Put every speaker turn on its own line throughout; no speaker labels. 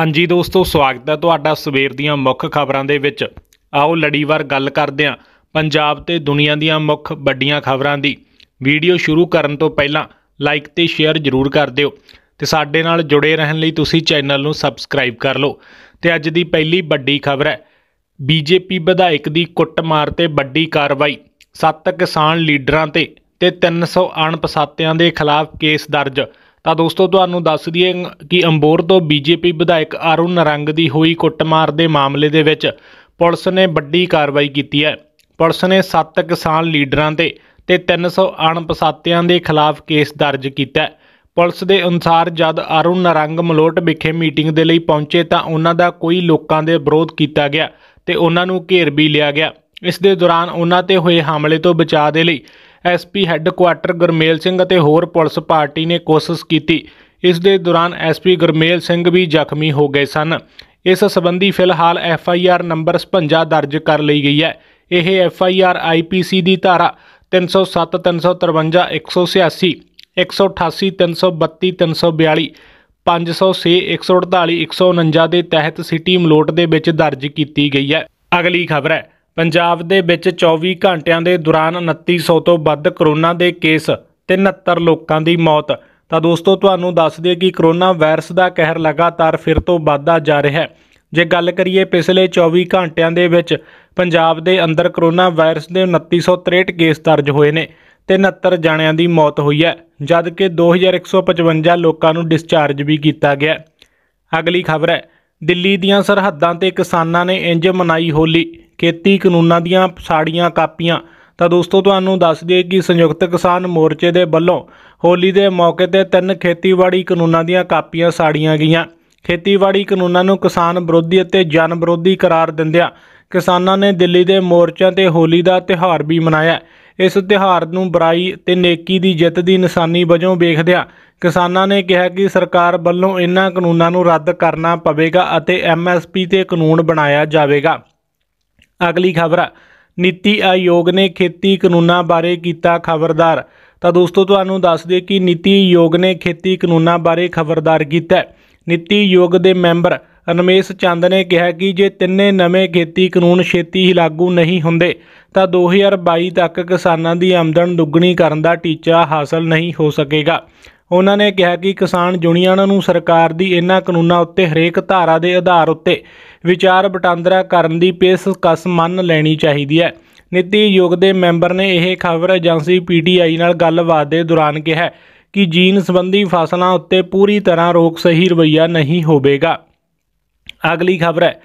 ਹਾਂਜੀ ਦੋਸਤੋ ਸਵਾਗਤ ਹੈ ਤੁਹਾਡਾ ਸਵੇਰ ਦੀਆਂ ਮੁੱਖ ਖਬਰਾਂ ਦੇ ਵਿੱਚ ਆਓ ਲੜੀਵਾਰ ਗੱਲ ਕਰਦੇ ਹਾਂ ਪੰਜਾਬ ਤੇ ਦੁਨੀਆ ਦੀਆਂ ਮੁੱਖ ਵੱਡੀਆਂ ਖਬਰਾਂ ਦੀ ਵੀਡੀਓ ਸ਼ੁਰੂ ਕਰਨ ਤੋਂ ਪਹਿਲਾਂ ਲਾਈਕ ਤੇ ਸ਼ੇਅਰ ਜ਼ਰੂਰ ਕਰ ਦਿਓ ਤੇ ਸਾਡੇ ਨਾਲ ਜੁੜੇ ਰਹਿਣ ਲਈ ਤੁਸੀਂ ਚੈਨਲ ਨੂੰ ਸਬਸਕ੍ਰਾਈਬ ਕਰ ਲਓ ਤੇ ਅੱਜ ਦੀ ਪਹਿਲੀ ਵੱਡੀ ਖਬਰ ਹੈ ਬੀਜੇਪੀ ਵਿਧਾਇਕ ਦੀ ਕੁੱਟਮਾਰ ਤੇ ਵੱਡੀ ਕਾਰਵਾਈ ਸੱਤ ਕਿਸਾਨ ਲੀਡਰਾਂ ਤੇ ਤੇ 300 ਅਣਪਛਾਤਿਆਂ ਦੇ ਖਿਲਾਫ ਕੇਸ ਦਰਜ ਤਾਂ ਦੋਸਤੋ ਤੁਹਾਨੂੰ ਦੱਸ ਦਈਏ ਕਿ ਅੰਬੋਰ ਤੋਂ ਬੀਜੇਪੀ ਵਿਧਾਇਕ ਅਰੁਣ ਨਰੰਗ ਦੀ ਹੋਈ ਕੁੱਟਮਾਰ ਦੇ ਮਾਮਲੇ ਦੇ ਵਿੱਚ ਪੁਲਿਸ ਨੇ ਵੱਡੀ ਕਾਰਵਾਈ ਕੀਤੀ ਹੈ ਪੁਲਿਸ ਨੇ 7 ਕਿਸਾਨ ਲੀਡਰਾਂ ਤੇ ਤੇ 300 ਅਣਪਛਾਤਿਆਂ ਦੇ ਖਿਲਾਫ ਕੇਸ ਦਰਜ ਕੀਤਾ ਹੈ ਪੁਲਿਸ ਦੇ ਅਨੁਸਾਰ ਜਦ ਅਰੁਣ ਨਰੰਗ ਮਲੋਟ ਵਿਖੇ ਮੀਟਿੰਗ ਦੇ ਲਈ ਪਹੁੰਚੇ ਤਾਂ ਉਹਨਾਂ ਦਾ ਕੋਈ ਲੋਕਾਂ ਦੇ ਵਿਰੋਧ ਕੀਤਾ ਗਿਆ ਤੇ ਉਹਨਾਂ ਨੂੰ ਘੇਰ ਵੀ ਲਿਆ ਗਿਆ ਇਸ ਦੇ ਦੌਰਾਨ ਉਹਨਾਂ ਤੇ ਹੋਏ ਹਮਲੇ ਤੋਂ ਬਚਾਅ ਦੇ ਲਈ ਐਸਪੀ ਹੈੱਡਕੁਆਟਰ ਗਰਮੇਲ ਸਿੰਘ ਅਤੇ ਹੋਰ ਪੁਲਿਸ ਪਾਰਟੀ ਨੇ ਕੋਸ਼ਿਸ਼ ਕੀਤੀ ਇਸ ਦੇ ਦੌਰਾਨ ਐਸਪੀ ਗਰਮੇਲ ਸਿੰਘ ਵੀ ਜ਼ਖਮੀ ਹੋ ਗਏ ਸਨ ਇਸ ਸਬੰਧੀ ਫਿਲਹਾਲ ਐਫ ਆਈ ਆਰ ਨੰਬਰ 56 ਦਰਜ ਕਰ ਲਈ ਗਈ ਹੈ ਇਹ ਐਫ ਆਈ ਆਰ ਆਈ ਪੀ ਸੀ ਦੀ ਧਾਰਾ 307 353 186 188 332 342 506 148 149 ਦੇ ਤਹਿਤ ਸਿਟੀ ਮਲੋਟ ਦੇ ਵਿੱਚ ਦਰਜ ਕੀਤੀ ਗਈ ਹੈ ਅਗਲੀ ਖਬਰ ਹੈ ਪੰਜਾਬ ਦੇ ਵਿੱਚ 24 ਘੰਟਿਆਂ ਦੇ ਦੌਰਾਨ 2900 ਤੋਂ ਵੱਧ ਕਰੋਨਾ ਦੇ ਕੇਸ ਤੇ 69 ਲੋਕਾਂ ਦੀ ਮੌਤ ਤਾਂ ਦੋਸਤੋ ਤੁਹਾਨੂੰ ਦੱਸ ਦਈਏ ਕਿ ਕਰੋਨਾ ਵਾਇਰਸ ਦਾ ਕਹਿਰ ਲਗਾਤਾਰ ਫਿਰ ਤੋਂ ਵੱਧਦਾ ਜਾ ਰਿਹਾ ਹੈ ਜੇ ਗੱਲ ਕਰੀਏ ਪਿਛਲੇ 24 ਘੰਟਿਆਂ ਦੇ ਵਿੱਚ ਪੰਜਾਬ ਦੇ ਅੰਦਰ ਕਰੋਨਾ ਵਾਇਰਸ ਦੇ 2963 ਕੇਸ ਦਰਜ ਹੋਏ ਨੇ ਤੇ 69 ਜਣਿਆਂ ਦੀ ਮੌਤ ਹੋਈ ਹੈ ਜਦਕਿ 2155 ਲੋਕਾਂ ਨੂੰ ਡਿਸਚਾਰਜ ਵੀ ਕੀਤਾ ਗਿਆ ਅਗਲੀ ਖਬਰ ਹੈ ਦਿੱਲੀ ਦੀਆਂ ਸਰਹੱਦਾਂ ਤੇ ਕਿਸਾਨਾਂ ਨੇ ਇੰਜ ਮਨਾਈ ਹੋਲੀ ਖੇਤੀ ਕਾਨੂੰਨਾਂ ਦੀਆਂ ਸਾੜੀਆਂ ਕਾਪੀਆਂ ਤਾਂ ਦੋਸਤੋ ਤੁਹਾਨੂੰ ਦੱਸ ਦਈਏ ਕਿ ਸੰਯੁਕਤ ਕਿਸਾਨ ਮੋਰਚੇ ਦੇ ਵੱਲੋਂ ਹੋਲੀ ਦੇ ਮੌਕੇ ਤੇ ਤਿੰਨ ਖੇਤੀਬਾੜੀ ਕਾਨੂੰਨਾਂ ਦੀਆਂ ਕਾਪੀਆਂ ਸਾੜੀਆਂ ਗਈਆਂ ਖੇਤੀਬਾੜੀ ਕਾਨੂੰਨਾਂ ਨੂੰ ਕਿਸਾਨ ਵਿਰੋਧੀ ਅਤੇ ਜਨ ਵਿਰੋਧੀ ਕਰਾਰ ਦਿੰਦਿਆਂ ਕਿਸਾਨਾਂ ਨੇ ਦਿੱਲੀ ਦੇ ਮੋਰਚਿਆਂ ਤੇ ਹੋਲੀ ਦਾ ਤਿਹਾਰ ਵੀ ਮਨਾਇਆ ਇਸ ਤਿਹਾਰ ਨੂੰ ਬੁਰਾਈ ਤੇ ਨੇਕੀ ਦੀ ਜਿੱਤ ਦੀ ਨਿਸ਼ਾਨੀ ਵਜੋਂ ਵੇਖਦਿਆਂ ਕਿਸਾਨਾਂ ਨੇ ਕਿਹਾ ਕਿ ਸਰਕਾਰ ਵੱਲੋਂ ਇਹਨਾਂ ਕਾਨੂੰਨਾਂ ਨੂੰ ਰੱਦ ਕਰਨਾ ਪਵੇਗਾ ਅਤੇ ਐਮਐਸਪੀ ਤੇ ਕਾਨੂੰਨ ਬਣਾਇਆ ਜਾਵੇਗਾ ਅਗਲੀ ਖਬਰ ਨੀਤੀ ਆਯੋਗ ਨੇ ਖੇਤੀ ਕਾਨੂੰਨਾਂ ਬਾਰੇ ਕੀਤਾ ਖਬਰਦਾਰ ਤਾਂ ਦੋਸਤੋ ਤੁਹਾਨੂੰ ਦੱਸ ਦੇ ਕਿ ਨੀਤੀ ਆਯੋਗ ਨੇ ਖੇਤੀ ਕਾਨੂੰਨਾਂ ਬਾਰੇ ਖਬਰਦਾਰ ਕੀਤਾ ਨੀਤੀ ਆਯੋਗ ਦੇ ਮੈਂਬਰ ਰਮੇਸ਼ ਚੰਦ ਨੇ ਕਿਹਾ ਕਿ ਜੇ ਤਿੰਨੇ ਨਵੇਂ ਖੇਤੀ ਕਾਨੂੰਨ ਛੇਤੀ ਹੀ ਲਾਗੂ ਨਹੀਂ ਹੁੰਦੇ ਤਾਂ 2022 ਤੱਕ ਕਿਸਾਨਾਂ ਦੀ ਆਮਦਨ ਦੁੱਗਣੀ ਕਰਨ ਦਾ ਟੀਚਾ ਹਾਸਲ ਨਹੀਂ ਹੋ ਸਕੇਗਾ ਉਹਨਾਂ ਨੇ ਕਿਹਾ ਕਿ ਕਿਸਾਨ ਯੂਨੀਅਨਾਂ ਨੂੰ ਸਰਕਾਰ ਦੀ ਇਹਨਾਂ ਕਾਨੂੰਨਾਂ ਉੱਤੇ ਹਰੇਕ ਧਾਰਾ ਦੇ ਆਧਾਰ ਉੱਤੇ ਵਿਚਾਰ ਵਟਾਂਦਰਾ ਕਰਨ ਦੀ ਪੇਸ਼ਕਸ਼ ਮੰਨ ਲੈਣੀ ਚਾਹੀਦੀ ਹੈ ਨੀਤੀ ਯੋਗ ਦੇ ਮੈਂਬਰ ਨੇ ਇਹ ਖਬਰ ਏਜੰਸੀ ਪੀਟੀਆਈ ਨਾਲ ਗੱਲਬਾਤ ਦੇ ਦੌਰਾਨ ਕਿਹਾ ਕਿ ਜੀਨ ਸੰਬੰਧੀ ਫਸਲਾਂ ਉੱਤੇ ਪੂਰੀ ਤਰ੍ਹਾਂ ਰੋਕ ਸਹੀ ਰਵਈਆ ਨਹੀਂ ਹੋਵੇਗਾ ਅਗਲੀ ਖਬਰ ਹੈ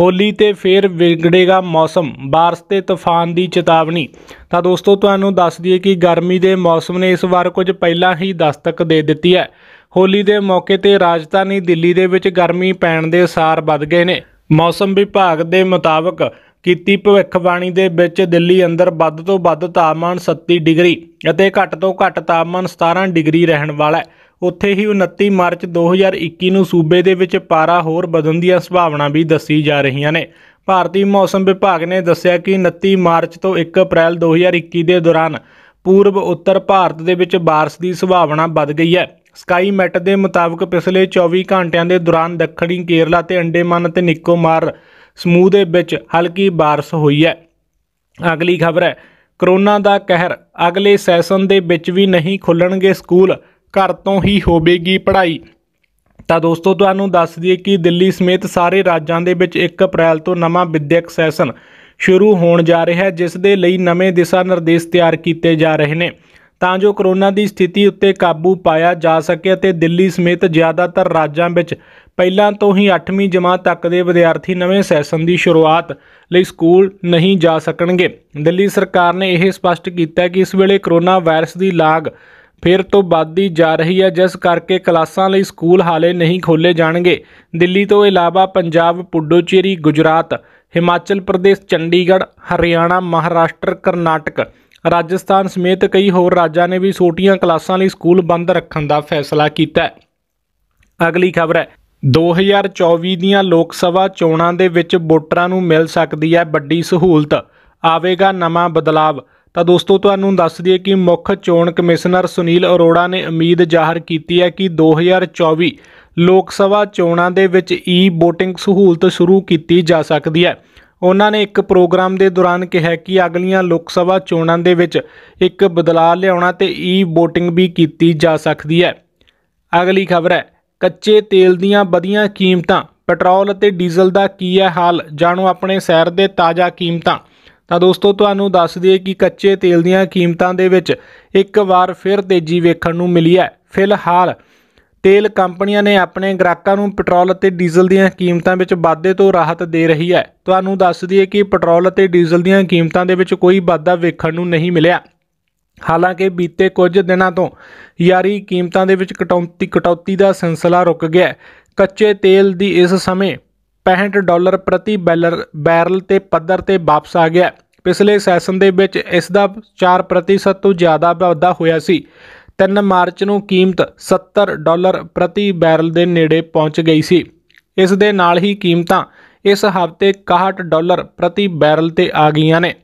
ਹੋਲੀ ਤੇ ਫੇਰ ਵਿਗੜੇਗਾ ਮੌਸਮ بارش ਤੇ ਤੂਫਾਨ ਦੀ ਚੇਤਾਵਨੀ ਤਾਂ ਦੋਸਤੋ ਤੁਹਾਨੂੰ ਦੱਸ ਦਈਏ ਕਿ ਗਰਮੀ ਦੇ ਮੌਸਮ ਨੇ ਇਸ ਵਾਰ ਕੁਝ ਪਹਿਲਾਂ ਹੀ ਦਸਤਕ ਦੇ ਦਿੱਤੀ ਹੈ ਹੋਲੀ ਦੇ ਮੌਕੇ ਤੇ ਰਾਜਧਾਨੀ ਦਿੱਲੀ ਦੇ ਵਿੱਚ ਗਰਮੀ ਪੈਣ ਦੇ ਅਸਾਰ ਵੱਧ ਗਏ ਨੇ ਮੌਸਮ ਵਿਭਾਗ ਦੇ ਮੁਤਾਬਕ ਕੀਤੀ ਭਵਿੱਖਬਾਣੀ ਦੇ ਵਿੱਚ ਦਿੱਲੀ ਅੰਦਰ ਵੱਧ ਤੋਂ ਵੱਧ ਤਾਪਮਾਨ 37 ਡਿਗਰੀ ਅਤੇ ਘੱਟ ਤੋਂ ਘੱਟ ਤਾਪਮਾਨ 17 ਡਿਗਰੀ ਰਹਿਣ ਵਾਲਾ ਹੈ ਉੱਥੇ ਹੀ 29 ਮਾਰਚ 2021 ਨੂੰ ਸੂਬੇ ਦੇ ਵਿੱਚ ਪਾਰਾ ਹੋਰ ਵਧਣ ਦੀਆਂ ਸੰਭਾਵਨਾ ਵੀ ਦੱਸੀ ਜਾ ਰਹੀਆਂ ਨੇ ਭਾਰਤੀ ਮੌਸਮ ਵਿਭਾਗ ਨੇ ਦੱਸਿਆ ਕਿ 29 ਮਾਰਚ ਤੋਂ 1 ਅਪ੍ਰੈਲ 2021 ਦੇ ਦੌਰਾਨ ਪੂਰਬ ਉੱਤਰ ਭਾਰਤ ਦੇ ਵਿੱਚ بارش ਦੀ ਸੰਭਾਵਨਾ ਵੱਧ ਗਈ ਹੈ ਸਕਾਈ ਮੈਟ ਦੇ ਮੁਤਾਬਕ ਪਿਛਲੇ 24 ਘੰਟਿਆਂ ਦੇ ਦੌਰਾਨ ਦੱਖਣੀ ਕੇਰਲਾ ਤੇ ਅੰਡੇਮਾਨ ਤੇ ਨਿਕੋਮਾਰ ਸਮੂਹ ਦੇ ਵਿੱਚ ਹਲਕੀ بارش ਹੋਈ ਹੈ ਅਗਲੀ ਖਬਰ ਹੈ ਕਰੋਨਾ ਦਾ ਕਹਿਰ ਅਗਲੇ ਸੈਸ਼ਨ ਦੇ ਵਿੱਚ ਵੀ ਨਹੀਂ ਖੁੱਲਣਗੇ ਸਕੂਲ ਘਰ ਤੋਂ ਹੀ ਹੋਵੇਗੀ ਪੜ੍ਹਾਈ ਤਾਂ ਦੋਸਤੋ ਤੁਹਾਨੂੰ ਦੱਸ ਦਈਏ ਕਿ ਦਿੱਲੀ ਸਮੇਤ ਸਾਰੇ ਰਾਜਾਂ ਦੇ ਵਿੱਚ 1 ਅਪ੍ਰੈਲ ਤੋਂ ਨਵਾਂ ਵਿੱਦਿਅਕ ਸੈਸ਼ਨ ਸ਼ੁਰੂ ਹੋਣ ਜਾ ਰਿਹਾ ਹੈ ਜਿਸ ਦੇ ਲਈ ਨਵੇਂ ਦਿਸ਼ਾ ਨਿਰਦੇਸ਼ ਤਿਆਰ ਕੀਤੇ ਜਾ ਰਹੇ ਨੇ ਤਾਂ ਜੋ ਕਰੋਨਾ ਦੀ ਸਥਿਤੀ ਉੱਤੇ ਕਾਬੂ ਪਾਇਆ ਜਾ ਸਕੇ ਅਤੇ ਦਿੱਲੀ ਸਮੇਤ ਜ਼ਿਆਦਾਤਰ ਰਾਜਾਂ ਵਿੱਚ ਪਹਿਲਾਂ ਤੋਂ ਹੀ 8ਵੀਂ ਜਮਾਤ ਤੱਕ ਦੇ ਵਿਦਿਆਰਥੀ ਨਵੇਂ ਸੈਸ਼ਨ ਦੀ ਸ਼ੁਰੂਆਤ ਲਈ ਸਕੂਲ ਨਹੀਂ ਜਾ ਸਕਣਗੇ ਦਿੱਲੀ ਸਰਕਾਰ ਨੇ ਇਹ ਸਪਸ਼ਟ ਕੀਤਾ ਕਿ ਇਸ ਵੇਲੇ ਕਰੋਨਾ ਵਾਇਰਸ ਦੀ ਲਾਗ ਫਿਰ ਤੋਂ ਵੱਧਦੀ ਜਾ ਰਹੀ ਹੈ ਜਿਸ ਕਰਕੇ ਕਲਾਸਾਂ ਲਈ ਸਕੂਲ ਹਾਲੇ ਨਹੀਂ ਖੋਲੇ ਜਾਣਗੇ ਦਿੱਲੀ ਤੋਂ ਇਲਾਵਾ ਪੰਜਾਬ ਪੁੱਡੋਚੇਰੀ ਗੁਜਰਾਤ ਹਿਮਾਚਲ ਪ੍ਰਦੇਸ਼ ਚੰਡੀਗੜ੍ਹ ਹਰਿਆਣਾ ਮਹਾਰਾਸ਼ਟਰ ਕਰਨਾਟਕ ਰਾਜਸਥਾਨ ਸਮੇਤ ਕਈ ਹੋਰ ਰਾਜਾਂ ਨੇ ਵੀ ਛੋਟੀਆਂ ਕਲਾਸਾਂ ਲਈ ਸਕੂਲ ਬੰਦ ਰੱਖਣ ਦਾ ਫੈਸਲਾ ਕੀਤਾ ਹੈ ਅਗਲੀ ਖਬਰ ਹੈ 2024 ਦੀਆਂ ਲੋਕ ਸਭਾ ਚੋਣਾਂ ਦੇ ਵਿੱਚ ਵੋਟਰਾਂ ਨੂੰ ਮਿਲ ਸਕਦੀ ਹੈ ਵੱਡੀ ਸਹੂਲਤ ਆਵੇਗਾ ਨਵਾਂ ਬਦਲਾਵ ਤਾਂ ਦੋਸਤੋ ਤੁਹਾਨੂੰ ਦੱਸ ਦਈਏ ਕਿ ਮੁੱਖ ਚੋਣ ਕਮਿਸ਼ਨਰ ਸੁਨੀਲ ਅਰੋੜਾ ਨੇ ਉਮੀਦ ਜ਼ਾਹਰ ਕੀਤੀ ਹੈ ਕਿ 2024 ਲੋਕ ਸਭਾ ਚੋਣਾਂ ਦੇ ਵਿੱਚ ਈ VOTING ਸਹੂਲਤ ਸ਼ੁਰੂ ਕੀਤੀ ਜਾ ਸਕਦੀ ਹੈ ਉਹਨਾਂ ਨੇ ਇੱਕ ਪ੍ਰੋਗਰਾਮ ਦੇ ਦੌਰਾਨ ਕਿਹਾ ਕਿ ਅਗਲੀਆਂ ਲੋਕ ਸਭਾ ਚੋਣਾਂ ਦੇ ਵਿੱਚ ਇੱਕ ਬਦਲਾਅ ਲਿਆਉਣਾ ਤੇ ਈ VOTING ਵੀ ਕੀਤੀ ਜਾ ਸਕਦੀ ਹੈ ਅਗਲੀ ਖਬਰ ਹੈ ਕੱਚੇ ਤੇਲ ਦੀਆਂ ਵਧੀਆਂ ਕੀਮਤਾਂ ਪੈਟਰੋਲ ਅਤੇ ਡੀਜ਼ਲ ਦਾ ਕੀ ਹੈ ਹਾਲ ਜਾਣੋ ਆਪਣੇ ਸ਼ਹਿਰ ਦੇ ਤਾਜ਼ਾ ਕੀਮਤਾਂ ਤਾਂ ਦੋਸਤੋ ਤੁਹਾਨੂੰ ਦੱਸ ਦਈਏ ਕਿ ਕੱਚੇ ਤੇਲ ਦੀਆਂ ਕੀਮਤਾਂ ਦੇ ਵਿੱਚ ਇੱਕ ਵਾਰ ਫਿਰ ਤੇਜ਼ੀ ਵੇਖਣ ਨੂੰ ਮਿਲੀ ਹੈ ਫਿਲਹਾਲ ਤੇਲ ਕੰਪਨੀਆਂ ਨੇ ਆਪਣੇ ਗ੍ਰਾਹਕਾਂ ਨੂੰ ਪੈਟਰੋਲ ਅਤੇ ਡੀਜ਼ਲ ਦੀਆਂ ਕੀਮਤਾਂ ਵਿੱਚ ਵਾਧੇ ਤੋਂ ਰਾਹਤ ਦੇ ਰਹੀ ਹੈ ਤੁਹਾਨੂੰ ਦੱਸ ਦਈਏ ਕਿ ਪੈਟਰੋਲ ਅਤੇ ਡੀਜ਼ਲ ਦੀਆਂ ਕੀਮਤਾਂ ਦੇ ਵਿੱਚ ਕੋਈ ਵਾਧਾ ਵੇਖਣ ਨੂੰ ਨਹੀਂ ਮਿਲਿਆ ਹਾਲਾਂਕਿ ਬੀਤੇ ਕੁਝ ਦਿਨਾਂ ਤੋਂ ਯਾਰੀ ਕੀਮਤਾਂ ਦੇ ਵਿੱਚ ਕਟੌਤੀ ਕਟੌਤੀ ਦਾ ਸਿਲਸਿਲਾ ਰੁਕ ਗਿਆ ਕੱਚੇ ਤੇਲ ਦੀ ਇਸ ਸਮੇਂ 65 ਡਾਲਰ ਪ੍ਰਤੀ ਬੈਲਰ ਬੈਰਲ ਤੇ ਪੱਧਰ ਤੇ ਵਾਪਸ ਆ ਗਿਆ ਪਿਛਲੇ ਸੈਸ਼ਨ ਦੇ ਵਿੱਚ ਇਸ ਦਾ 4% ਤੋਂ ਜ਼ਿਆਦਾ ਵਾਧਾ ਹੋਇਆ ਸੀ 3 ਮਾਰਚ ਨੂੰ ਕੀਮਤ 70 ਡਾਲਰ ਪ੍ਰਤੀ ਬੈਰਲ ਦੇ ਨੇੜੇ ਪਹੁੰਚ ਗਈ ਸੀ ਇਸ ਦੇ ਨਾਲ ਹੀ ਕੀਮਤਾਂ ਇਸ ਹਫ਼ਤੇ 61 ਡਾਲਰ ਪ੍ਰਤੀ ਬੈਰਲ ਤੇ ਆ ਗਈਆਂ ਨੇ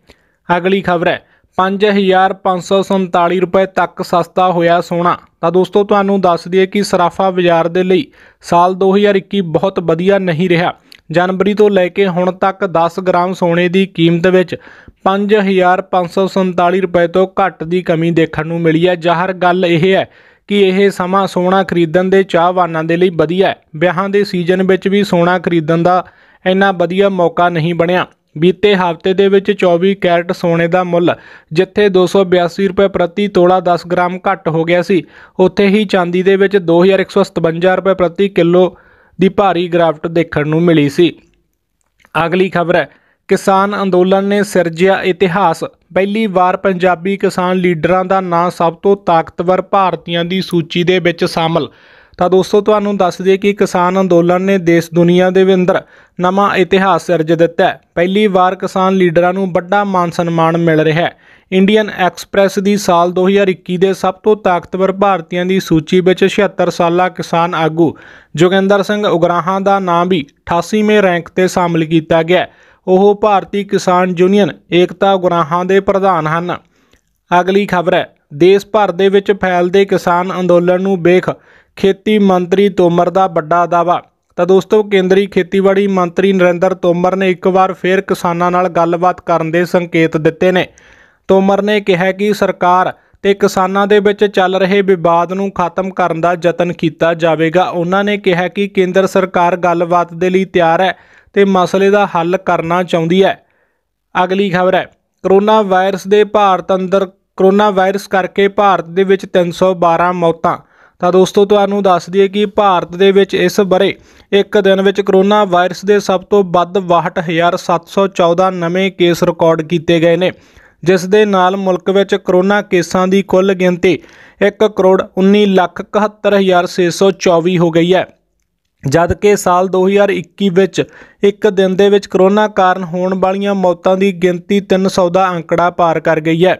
ਅਗਲੀ ਖਬਰ ਹੈ 5547 ਰੁਪਏ ਤੱਕ ਸਸਤਾ ਹੋਇਆ ਸੋਨਾ ਤਾਂ ਦੋਸਤੋ ਤੁਹਾਨੂੰ ਦੱਸ ਦਈਏ ਕਿ ਸਰਾਫਾ ਬਾਜ਼ਾਰ ਦੇ ਲਈ ਸਾਲ 2021 ਬਹੁਤ ਵਧੀਆ ਨਹੀਂ ਰਿਹਾ ਜਨਵਰੀ ਤੋਂ ਲੈ ਕੇ ਹੁਣ ਤੱਕ 10 ਗ੍ਰਾਮ ਸੋਨੇ ਦੀ ਕੀਮਤ ਵਿੱਚ 5547 ਰੁਪਏ ਤੋਂ ਘੱਟ ਦੀ ਕਮੀ ਦੇਖਣ ਨੂੰ ਮਿਲੀ ਹੈ ਜ਼ਾਹਰ ਗੱਲ ਇਹ ਹੈ ਕਿ ਇਹ ਸਮਾਂ ਸੋਨਾ ਖਰੀਦਣ ਦੇ ਚਾਹਵਾਨਾਂ ਦੇ ਲਈ ਵਧੀਆ ਹੈ ਵਿਆਹਾਂ ਦੇ ਸੀਜ਼ਨ ਵਿੱਚ ਵੀ ਸੋਨਾ ਖਰੀਦਣ ਦਾ ਇੰਨਾ ਵਧੀਆ ਮੌਕਾ ਨਹੀਂ ਬਣਿਆ ਬੀਤੇ ਹਫ਼ਤੇ ਦੇ ਵਿੱਚ 24 ਕੈਰਟ ਸੋਨੇ ਦਾ ਮੁੱਲ ਜਿੱਥੇ 282 ਰੁਪਏ ਪ੍ਰਤੀ ਤੋਲਾ 10 ਗ੍ਰਾਮ ਘੱਟ ਹੋ ਗਿਆ ਸੀ ਉੱਥੇ ਹੀ ਚਾਂਦੀ ਦੇ ਵਿੱਚ 2157 ਰੁਪਏ ਪ੍ਰਤੀ ਕਿਲੋ ਦੀ ਭਾਰੀ ਗ੍ਰਾਫਟ ਦੇਖਣ ਨੂੰ ਮਿਲੀ ਸੀ ਅਗਲੀ ਖਬਰ ਹੈ ਕਿਸਾਨ ਅੰਦੋਲਨ ਨੇ ਸਿਰਜਿਆ ਇਤਿਹਾਸ ਪਹਿਲੀ ਵਾਰ ਪੰਜਾਬੀ ਕਿਸਾਨ ਲੀਡਰਾਂ ਦਾ ਨਾਂ ਸਭ ਤੋਂ ਤਾਕਤਵਰ ਭਾਰਤੀਆਂ ਦੀ ਸੂਚੀ ਦੇ ਵਿੱਚ ਸ਼ਾਮਲ ਤਾਂ ਦੋਸਤੋ ਤੁਹਾਨੂੰ ਦੱਸ ਦਈਏ ਕਿ ਕਿਸਾਨ ਅੰਦੋਲਨ ਨੇ ਦੇਸ਼ ਦੁਨੀਆ ਦੇ ਵਿੰਦਰ ਨਵਾਂ ਇਤਿਹਾਸ ਸਿਰਜ ਦਿੱਤਾ ਹੈ ਪਹਿਲੀ ਵਾਰ ਕਿਸਾਨ ਲੀਡਰਾਂ ਨੂੰ ਵੱਡਾ ਮਾਨ ਸਨਮਾਨ ਮਿਲ ਰਿਹਾ ਹੈ ਇੰਡੀਅਨ ਐਕਸਪ੍ਰੈਸ ਦੀ ਸਾਲ 2021 ਦੇ ਸਭ ਤੋਂ ਤਾਕਤਵਰ ਭਾਰਤੀਆਂ ਦੀ ਸੂਚੀ ਵਿੱਚ 76 ਸਾਲਾ ਕਿਸਾਨ ਆਗੂ ਜੋਗਿੰਦਰ ਸਿੰਘ ਉਗਰਾਹਾਂ ਦਾ ਨਾਮ ਵੀ 88ਵੇਂ ਰੈਂਕ ਤੇ ਸ਼ਾਮਲ ਕੀਤਾ ਗਿਆ ਉਹ ਭਾਰਤੀ ਕਿਸਾਨ ਯੂਨੀਅਨ ਏਕਤਾ ਉਗਰਾਹਾਂ ਦੇ ਪ੍ਰਧਾਨ ਹਨ ਅਗਲੀ ਖਬਰ ਹੈ ਦੇਸ਼ ਭਰ ਦੇ ਵਿੱਚ ਫੈਲਦੇ ਕਿਸਾਨ ਅੰਦੋਲਨ ਨੂੰ ਵੇਖ ਖੇਤੀ ਮੰਤਰੀ ਤੋਮਰ ਦਾ ਵੱਡਾ ਦਾਵਾ ਤਾਂ ਦੋਸਤੋ ਕੇਂਦਰੀ ਖੇਤੀਬਾੜੀ ਮੰਤਰੀ ਨਰਿੰਦਰ ਤੋਮਰ ਨੇ ਇੱਕ ਵਾਰ ਫੇਰ ਕਿਸਾਨਾਂ ਨਾਲ ਗੱਲਬਾਤ ਕਰਨ ਦੇ ਸੰਕੇਤ ਦਿੱਤੇ ਨੇ ਤੋਮਰ ਨੇ ਕਿਹਾ ਕਿ ਸਰਕਾਰ ਤੇ ਕਿਸਾਨਾਂ ਦੇ ਵਿੱਚ ਚੱਲ ਰਹੇ ਵਿਵਾਦ ਨੂੰ ਖਤਮ ਕਰਨ ਦਾ ਯਤਨ ਕੀਤਾ ਜਾਵੇਗਾ ਉਹਨਾਂ ਨੇ ਕਿਹਾ ਕਿ ਕੇਂਦਰ ਸਰਕਾਰ ਗੱਲਬਾਤ ਦੇ ਲਈ ਤਿਆਰ ਹੈ ਤੇ ਮਸਲੇ ਦਾ ਹੱਲ ਕਰਨਾ ਚਾਹੁੰਦੀ ਹੈ ਅਗਲੀ ਖਬਰ ਹੈ ਕਰੋਨਾ ਵਾਇਰਸ ਦੇ ਭਾਰਤ ਅੰਦਰ ਕਰੋਨਾ ਵਾਇਰਸ ਕਰਕੇ ਭਾਰਤ ਦੇ ਵਿੱਚ 312 ਮੌਤਾਂ ਤਾਂ ਦੋਸਤੋ ਤੁਹਾਨੂੰ ਦੱਸ ਦਈਏ ਕਿ ਭਾਰਤ ਦੇ ਵਿੱਚ ਇਸ ਬਰੇ ਇੱਕ ਦਿਨ ਵਿੱਚ ਕਰੋਨਾ ਵਾਇਰਸ ਦੇ ਸਭ ਤੋਂ ਵੱਧ 62714 ਨਵੇਂ ਕੇਸ ਰਿਕਾਰਡ ਕੀਤੇ ਗਏ ਨੇ ਜਿਸ ਦੇ ਨਾਲ ਮੁਲਕ ਵਿੱਚ ਕਰੋਨਾ ਕੇਸਾਂ ਦੀ ਕੁੱਲ ਗਿਣਤੀ 1 ਕਰੋੜ 19 ਲੱਖ 71624 ਹੋ ਗਈ ਹੈ ਜਦ ਕਿ ਸਾਲ 2021 ਵਿੱਚ ਇੱਕ ਦਿਨ ਦੇ ਵਿੱਚ ਕਰੋਨਾ ਕਾਰਨ ਹੋਣ ਵਾਲੀਆਂ ਮੌਤਾਂ ਦੀ ਗਿਣਤੀ 300 ਦਾ ਅੰਕੜਾ ਪਾਰ ਕਰ ਗਈ ਹੈ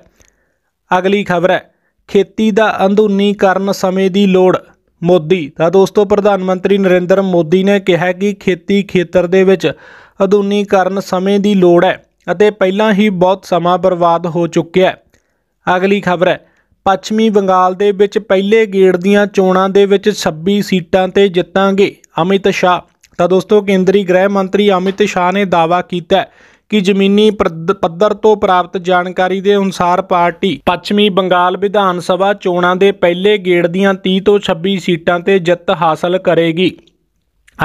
ਅਗਲੀ ਖਬਰ ਹੈ ਖੇਤੀ ਦਾ ਅੰਦਰੂਨੀਕਰਨ ਸਮੇਂ ਦੀ ਲੋੜ ਮੋਦੀ ਤਾਂ ਦੋਸਤੋ ਪ੍ਰਧਾਨ ਮੰਤਰੀ ਨਰਿੰਦਰ ਮੋਦੀ ਨੇ ਕਿਹਾ ਕਿ ਖੇਤੀ ਖੇਤਰ ਦੇ ਵਿੱਚ ਅਧੂਨੀਕਰਨ ਸਮੇਂ ਦੀ ਲੋੜ ਹੈ ਅਤੇ ਪਹਿਲਾਂ ਹੀ ਬਹੁਤ ਸਮਾਂ ਬਰਬਾਦ ਹੋ ਚੁੱਕਿਆ ਹੈ ਅਗਲੀ ਖਬਰ ਹੈ ਪੱਛਮੀ ਬੰਗਾਲ ਦੇ ਵਿੱਚ ਪਹਿਲੇ ਗੇੜ ਦੀਆਂ ਚੋਣਾਂ ਦੇ ਵਿੱਚ 26 ਸੀਟਾਂ ਤੇ ਜਿੱਤਾਂਗੇ ਅਮਿਤ ਸ਼ਾਹ ਤਾਂ ਦੋਸਤੋ ਕੇਂਦਰੀ ਗ੍ਰਹਿ ਮੰਤਰੀ ਅਮਿਤ ਸ਼ਾਹ ਨੇ ਦਾਅਵਾ ਕੀਤਾ ਕਿ ਜ਼ਮੀਨੀ ਪੱਧਰ ਤੋਂ ਪ੍ਰਾਪਤ ਜਾਣਕਾਰੀ ਦੇ ਅਨੁਸਾਰ ਪਾਰਟੀ ਪੱਛਮੀ ਬੰਗਾਲ ਵਿਧਾਨ ਸਭਾ ਚੋਣਾਂ ਦੇ ਪਹਿਲੇ ਗੇੜ ਦੀਆਂ 30 ਤੋਂ 26 ਸੀਟਾਂ ਤੇ ਜਿੱਤ ਹਾਸਲ ਕਰੇਗੀ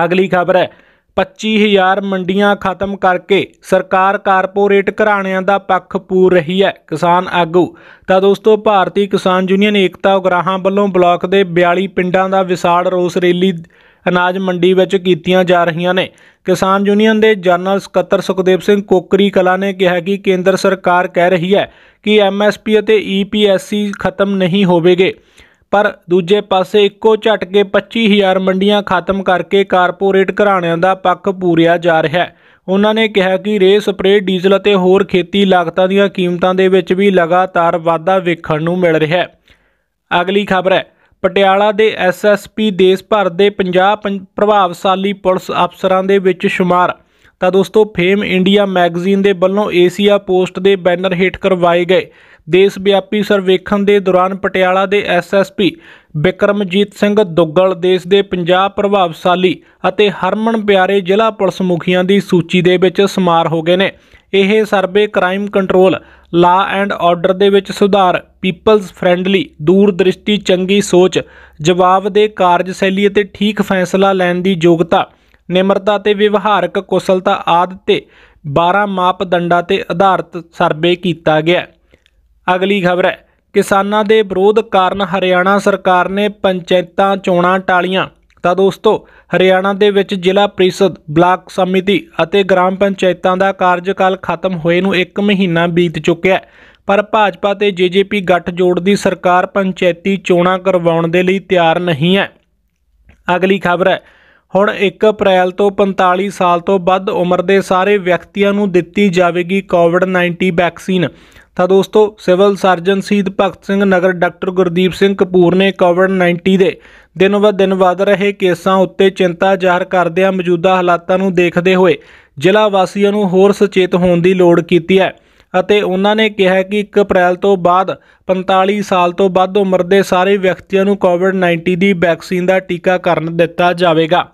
ਅਗਲੀ ਖਬਰ ਹੈ 25000 ਮੰਡੀਆਂ ਖਤਮ ਕਰਕੇ ਸਰਕਾਰ ਕਾਰਪੋਰੇਟ ਘਰਾਣਿਆਂ ਦਾ ਪੱਖ ਪੂਰ ਰਹੀ ਹੈ ਕਿਸਾਨ ਆਗੂ ਤਾਂ ਦੋਸਤੋ ਭਾਰਤੀ ਕਿਸਾਨ ਯੂਨੀਅਨ ਏਕਤਾ ਉਗਰਾਹਾਂ ਵੱਲੋਂ ਬਲਾਕ ਦੇ 42 ਪਿੰਡਾਂ ਦਾ ਵਿਸਾਲ ਰੋਸ ਰੈਲੀ ਅਨਾਜ ਮੰਡੀ ਵਿੱਚ ਕੀਤੀਆਂ ਜਾ ਰਹੀਆਂ ਨੇ ਕਿਸਾਨ ਯੂਨੀਅਨ ਦੇ ਜਨਰਲ ਸਕੱਤਰ ਸੁਖਦੇਵ ਸਿੰਘ ਕੋਕਰੀ ਕਲਾ ਨੇ ਕਿਹਾ ਕਿ ਕੇਂਦਰ ਸਰਕਾਰ ਕਹਿ ਰਹੀ ਹੈ ਕਿ ਐਮਐਸਪੀ ਅਤੇ ਈਪੀਐਸਸੀ ਖਤਮ ਨਹੀਂ ਹੋਵੇਗੇ ਪਰ ਦੂਜੇ ਪਾਸੇ ਇੱਕੋ ਝਟਕੇ 25000 ਮੰਡੀਆਂ ਖਤਮ ਕਰਕੇ ਕਾਰਪੋਰੇਟ ਘਰਾਣਿਆਂ ਦਾ ਪੱਖ ਪੂਰਿਆ ਜਾ ਰਿਹਾ ਹੈ ਉਹਨਾਂ ਨੇ ਕਿਹਾ ਕਿ ਰੇ ਸਪਰੇ ਡੀਜ਼ਲ ਅਤੇ ਹੋਰ ਖੇਤੀ ਲਾਗਤਾਂ ਦੀਆਂ ਕੀਮਤਾਂ ਦੇ ਵਿੱਚ ਵੀ ਲਗਾਤਾਰ ਵਾਧਾ ਵੇਖਣ ਨੂੰ ਮਿਲ ਰਿਹਾ ਹੈ ਅਗਲੀ ਖਬਰ ਹੈ ਪਟਿਆਲਾ ਦੇ ਐਸਐਸਪੀ ਦੇਸ਼ ਭਰ ਦੇ 50 ਪ੍ਰਭਾਵਸ਼ਾਲੀ ਪੁਲਿਸ ਅਫਸਰਾਂ ਦੇ ਵਿੱਚ شمار ਤਾਂ ਦੋਸਤੋ ਫੇਮ ਇੰਡੀਆ ਮੈਗਜ਼ੀਨ ਦੇ ਵੱਲੋਂ ਏਸ਼ੀਆ ਪੋਸਟ ਦੇ ਬੈਨਰ ਹੇਠ ਕਰਵਾਏ ਗਏ ਦੇਸ਼ ਵਿਆਪੀ ਸਰਵੇਖਣ ਦੇ ਦੌਰਾਨ ਪਟਿਆਲਾ ਦੇ ਐਸਐਸਪੀ ਬਿਕਰਮਜੀਤ ਸਿੰਘ ਦੁੱਗਲ ਦੇਸ਼ ਦੇ ਪੰਜਾਬ ਪ੍ਰਭਾਵਸ਼ਾਲੀ ਅਤੇ ਹਰਮਨ ਪਿਆਰੇ ਜ਼ਿਲ੍ਹਾ ਪੁਲਿਸ ਮੁਖੀਆਂ ਦੀ ਸੂਚੀ ਦੇ ਵਿੱਚ ਸਮਾਰ ਹੋ ਗਏ ਨੇ ਇਹ survey crime control law and order ਦੇ ਵਿੱਚ ਸੁਧਾਰ ਪੀਪਲਸ ਫ੍ਰੈਂਡਲੀ ਦੂਰਦ੍ਰਿਸ਼ਟੀ ਚੰਗੀ ਸੋਚ ਜਵਾਬ ਦੇ ਕਾਰਜਸ਼ੈਲੀ ਅਤੇ ਠੀਕ ਫੈਸਲਾ ਲੈਣ ਦੀ ਯੋਗਤਾ ਨਿਮਰਤਾ ਤੇ ਵਿਵਹਾਰਕ ਕੁਸ਼ਲਤਾ ਆਦਿ ਤੇ 12 ਮਾਪਦੰਡਾਂ ਤੇ ਆਧਾਰਿਤ ਸਰਵੇ ਕੀਤਾ ਗਿਆ ਅਗਲੀ ਖਬਰ ਹੈ ਕਿਸਾਨਾਂ ਦੇ ਵਿਰੋਧ ਕਾਰਨ ਹਰਿਆਣਾ ਸਰਕਾਰ ਨੇ ਪੰਚਾਇਤਾਂ ਚੋਣਾਂ ਟਾਲੀਆਂ ਤਾਂ ਦੋਸਤੋ ਹਰਿਆਣਾ ਦੇ ਵਿੱਚ ਜ਼ਿਲ੍ਹਾ ਪ੍ਰੀਸ਼ਦ ਬਲਾਕ ਸਮਿਤੀ ਅਤੇ ਗ੍ਰਾਮ ਪੰਚਾਇਤਾਂ ਦਾ ਕਾਰਜਕਾਲ ਖਤਮ ਹੋਏ ਨੂੰ 1 ਮਹੀਨਾ ਬੀਤ ਚੁੱਕਿਆ ਹੈ ਪਰ ਭਾਜਪਾ ਤੇ ਗੱਠ ਗੱਠਜੋੜ ਦੀ ਸਰਕਾਰ ਪੰਚਾਇਤੀ ਚੋਣਾਂ ਕਰਵਾਉਣ ਦੇ ਲਈ ਤਿਆਰ ਨਹੀਂ ਹੈ ਅਗਲੀ ਖਬਰ ਹੈ ਹੁਣ 1 ਅਪ੍ਰੈਲ ਤੋਂ 45 ਸਾਲ ਤੋਂ ਵੱਧ ਉਮਰ ਦੇ ਸਾਰੇ ਵਿਅਕਤੀਆਂ ਨੂੰ ਦਿੱਤੀ ਜਾਵੇਗੀ ਕੋਵਿਡ-19 ਵੈਕਸੀਨ ਤਾਂ ਦੋਸਤੋ ਸਿਵਲ ਸਰਜਨ ਸੀਦ ਭਗਤ ਸਿੰਘ ਨਗਰ ਡਾਕਟਰ ਗੁਰਦੀਪ ਸਿੰਘ ਕਪੂਰ ਨੇ ਕੋਵਿਡ-19 ਦੇ ਦਿਨ ਬਦ ਦਿਨ ਵਧ ਰਹੇ ਕੇਸਾਂ ਉੱਤੇ ਚਿੰਤਾ ਜ਼ਾਹਰ ਕਰਦਿਆਂ ਮੌਜੂਦਾ ਹਾਲਾਤਾਂ ਨੂੰ ਦੇਖਦੇ ਹੋਏ ਜ਼ਿਲ੍ਹਾ ਵਾਸੀਆਂ ਨੂੰ ਹੋਰ ਸੁਚੇਤ ਹੋਣ ਦੀ ਲੋੜ ਕੀਤੀ ਹੈ ਅਤੇ ਉਹਨਾਂ ਨੇ ਕਿਹਾ ਕਿ 1 ਅਪ੍ਰੈਲ ਤੋਂ ਬਾਅਦ 45 ਸਾਲ ਤੋਂ ਵੱਧ ਉਮਰ ਦੇ ਸਾਰੇ ਵਿਅਕਤੀਆਂ ਨੂੰ ਕੋਵਿਡ-19 ਦੀ ਵੈਕਸੀਨ ਦਾ ਟੀਕਾਕਰਨ ਦਿੱਤਾ ਜਾਵੇਗਾ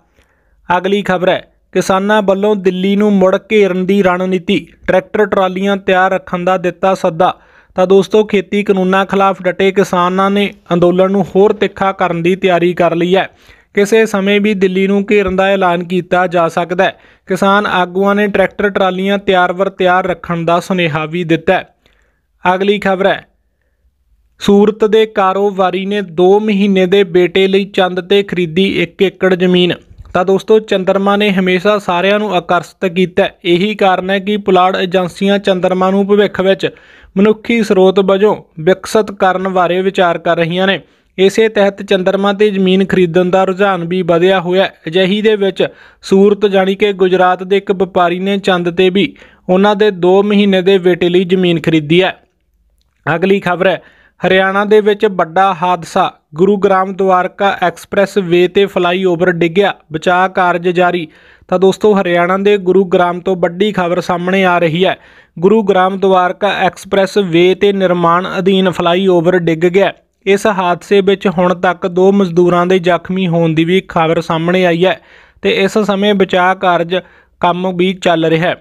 ਅਗਲੀ ਖਬਰ ਹੈ ਕਿਸਾਨਾਂ ਵੱਲੋਂ ਦਿੱਲੀ ਨੂੰ ਮੁੜ ਘੇਰਨ ਦੀ ਰਣਨੀਤੀ ਟਰੈਕਟਰ ਟਰਾਲੀਆਂ ਤਿਆਰ ਰੱਖਣ ਦਾ ਦਿੱਤਾ ਸੱਦਾ ਤਾਂ ਦੋਸਤੋ ਖੇਤੀ ਕਾਨੂੰਨਾਂ ਖਿਲਾਫ ਡਟੇ ਕਿਸਾਨਾਂ ਨੇ ਅੰਦੋਲਨ ਨੂੰ ਹੋਰ ਤਿੱਖਾ ਕਰਨ ਦੀ ਤਿਆਰੀ ਕਰ ਲਈ ਹੈ ਕਿਸੇ ਸਮੇਂ ਵੀ ਦਿੱਲੀ ਨੂੰ ਘੇਰਨ ਦਾ ਐਲਾਨ ਕੀਤਾ ਜਾ ਸਕਦਾ ਹੈ ਕਿਸਾਨ ਆਗੂਆਂ ਨੇ ਟਰੈਕਟਰ ਟਰਾਲੀਆਂ ਤਿਆਰ ਵਰ ਤਿਆਰ ਰੱਖਣ ਦਾ ਸੁਨੇਹਾ ਵੀ ਦਿੱਤਾ ਹੈ ਅਗਲੀ ਖਬਰ ਹੈ ਸੂਰਤ ਦੇ ਕਾਰੋਬਾਰੀ ਨੇ 2 ਮਹੀਨੇ ਦੇ ਬੇਟੇ ਲਈ ਚੰਦ ਤੇ ਖਰੀਦੀ 1 ਏਕੜ ਜ਼ਮੀਨ ਤਾਂ ਦੋਸਤੋ ਚੰਦਰਮਾ ਨੇ ਹਮੇਸ਼ਾ ਸਾਰਿਆਂ ਨੂੰ ਆਕਰਸ਼ਿਤ ਕੀਤਾ ਇਹੀ ਕਾਰਨ ਹੈ ਕਿ ਪੁਲਾੜ ਏਜੰਸੀਆਂ ਚੰਦਰਮਾ ਨੂੰ ਭਵਿੱਖ ਵਿੱਚ ਮਨੁੱਖੀ ਸਰੋਤ ਵਜੋਂ ਵਿਕਸਿਤ ਕਰਨ ਬਾਰੇ ਵਿਚਾਰ ਕਰ ਰਹੀਆਂ ਨੇ ਇਸੇ ਤਹਿਤ ਚੰਦਰਮਾ ਤੇ ਜ਼ਮੀਨ ਖਰੀਦਣ ਦਾ ਰੁਝਾਨ ਵੀ ਵਧਿਆ ਹੋਇਆ ਅਜਿਹੀ ਦੇ ਵਿੱਚ ਸੂਰਤ ਜਾਨੀ ਕਿ ਗੁਜਰਾਤ ਦੇ ਇੱਕ ਵਪਾਰੀ ਨੇ ਚੰਦ ਤੇ ਵੀ ਉਹਨਾਂ ਦੇ 2 ਮਹੀਨੇ ਦੇ ਵੇਟੇ ਲਈ ਜ਼ਮੀਨ ਖਰੀਦੀ ਹੈ ਅਗਲੀ ਖਬਰ ਹੈ ਹਰਿਆਣਾ ਦੇ ਵਿੱਚ ਵੱਡਾ ਹਾਦਸਾ ਗੁਰੂਗ੍ਰਾਮ ਦੁਆਰਕਾ ਐਕਸਪ੍ਰੈਸ ਵੇ ਤੇ ਫਲਾਈਓਵਰ ਡਿੱਗਿਆ ਬਚਾਅ ਕਾਰਜ ਜਾਰੀ ਤਾਂ ਦੋਸਤੋ ਹਰਿਆਣਾ ਦੇ ਗੁਰੂਗ੍ਰਾਮ ਤੋਂ ਵੱਡੀ ਖਬਰ ਸਾਹਮਣੇ ਆ ਰਹੀ ਹੈ ਗੁਰੂਗ੍ਰਾਮ ਦੁਆਰਕਾ ਐਕਸਪ੍ਰੈਸ ਵੇ ਤੇ ਨਿਰਮਾਣ ਅਧੀਨ ਫਲਾਈਓਵਰ ਡਿੱਗ ਗਿਆ ਇਸ ਹਾਦਸੇ ਵਿੱਚ ਹੁਣ ਤੱਕ ਦੋ ਮਜ਼ਦੂਰਾਂ ਦੇ ਜ਼ਖਮੀ ਹੋਣ ਦੀ ਵੀ ਖਬਰ ਸਾਹਮਣੇ ਆਈ ਹੈ ਤੇ ਇਸ ਸਮੇਂ ਬਚਾਅ ਕਾਰਜ ਕੰਮ ਵੀ ਚੱਲ ਰਿਹਾ ਹੈ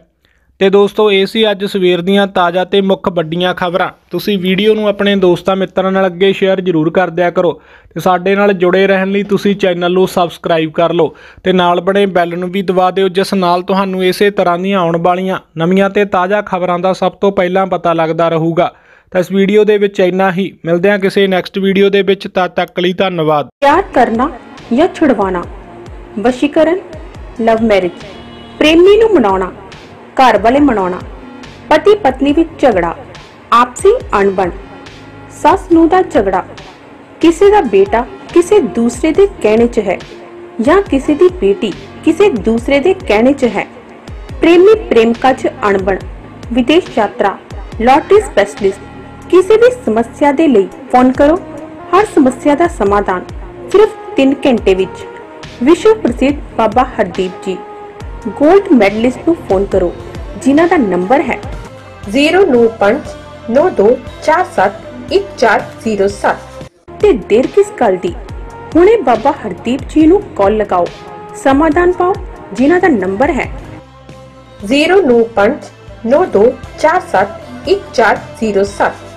ਤੇ ਦੋਸਤੋ ਇਹ ਸੀ ਅੱਜ ਸਵੇਰ ਦੀਆਂ ਤਾਜ਼ਾ ਤੇ ਮੁੱਖ ਵੱਡੀਆਂ ਖਬਰਾਂ ਤੁਸੀਂ ਵੀਡੀਓ ਨੂੰ ਆਪਣੇ ਦੋਸਤਾਂ ਮਿੱਤਰਾਂ ਨਾਲ ਅੱਗੇ ਸ਼ੇਅਰ ਜ਼ਰੂਰ ਕਰ ਦਿਆ ਕਰੋ ਤੇ ਸਾਡੇ ਨਾਲ ਜੁੜੇ ਰਹਿਣ ਲਈ ਤੁਸੀਂ ਚੈਨਲ ਨੂੰ ਸਬਸਕ੍ਰਾਈਬ ਕਰ ਲਓ ਤੇ ਨਾਲ ਬਣੇ ਬੈਲ ਨੂੰ ਵੀ ਦਬਾ ਦਿਓ ਜਿਸ ਨਾਲ ਤੁਹਾਨੂੰ ਇਸੇ ਤਰ੍ਹਾਂ ਦੀਆਂ ਆਉਣ ਵਾਲੀਆਂ ਨਵੀਆਂ ਤੇ ਤਾਜ਼ਾ ਖਬਰਾਂ ਦਾ ਸਭ ਤੋਂ ਪਹਿਲਾਂ ਪਤਾ ਲੱਗਦਾ ਰਹੂਗਾ ਤਾਂ ਇਸ ਵੀਡੀਓ ਦੇ ਵਿੱਚ ਇੰਨਾ ਹੀ ਮਿਲਦੇ ਹਾਂ ਕਿਸੇ ਨੈਕਸਟ ਵੀਡੀਓ ਦੇ ਵਿੱਚ ਤਦ ਤੱਕ ਲਈ ਧੰਨਵਾਦ ਪਿਆਰ ਕਰਨਾ ਜਾਂ ਛੁਡਵਾਉਣਾ ਵਸ਼ੀਕਰਨ ਲਵ ਮੈਰਿਜ ਪ੍ਰੇਮੀ ਨੂੰ ਮਨਾਉਣਾ ਘਰ ਵਾਲੇ ਮਨਾਉਣਾ ਪਤੀ ਪਤਨੀ ਵਿੱਚ ਝਗੜਾ ਆਪਸੀ ਅਣਬਣ ਸੱਸ ਨੂੰ ਦਾ ਝਗੜਾ ਕਿਸੇ ਦਾ ਬੇਟਾ ਕਿਸੇ ਦੂਸਰੇ ਦੇ ਕਹਿਣੇ 'ਚ ਹੈ ਜਾਂ ਕਿਸੇ ਦੀ ਬੇਟੀ ਕਿਸੇ ਦੂਸਰੇ ਦੇ ਕਹਿਣੇ 'ਚ ਹੈ ਪ੍ਰੇਮੀ ਪ੍ਰੇਮਿਕਾ 'ਚ ਅਣਬਣ ਵਿਦੇਸ਼ ਯਾਤਰਾ ਲਾਟਰੀ ਸਪੈਸ਼ਲਿਸਟ ਕਿਸੇ ਵੀ ਸਮੱਸਿਆ ਦੇ ਲਈ ਫੋਨ ਕਰੋ ਹਰ ਸਮੱਸਿਆ ਦਾ ਸਮਾਧਾਨ ਸਿਰਫ 3 ਘੰਟੇ ਵਿੱਚ ਵਿਸ਼ਵ ਪ੍ਰਸਿੱਧ ਬਾਬਾ ਹਰਦੀਪ ਜੀ ਗੋਲਡ ਮੈਡਲਿਸਟ ਨੂੰ ਫੋਨ ਕਰੋ ਜਿਨ੍ਹਾਂ ਦਾ ਨੰਬਰ ਹੈ 09592471407 ਤੇ ਦੇਰ ਕਿਸ ਕਲ ਦੀ ਹੁਣੇ ਬਾਬਾ ਹਰਦੀਪ ਜੀ ਨੂੰ ਕਾਲ ਲਗਾਓ ਸਮਾਧਾਨ ਪਾਓ ਜਿਨ੍ਹਾਂ ਦਾ ਨੰਬਰ ਹੈ 09592471407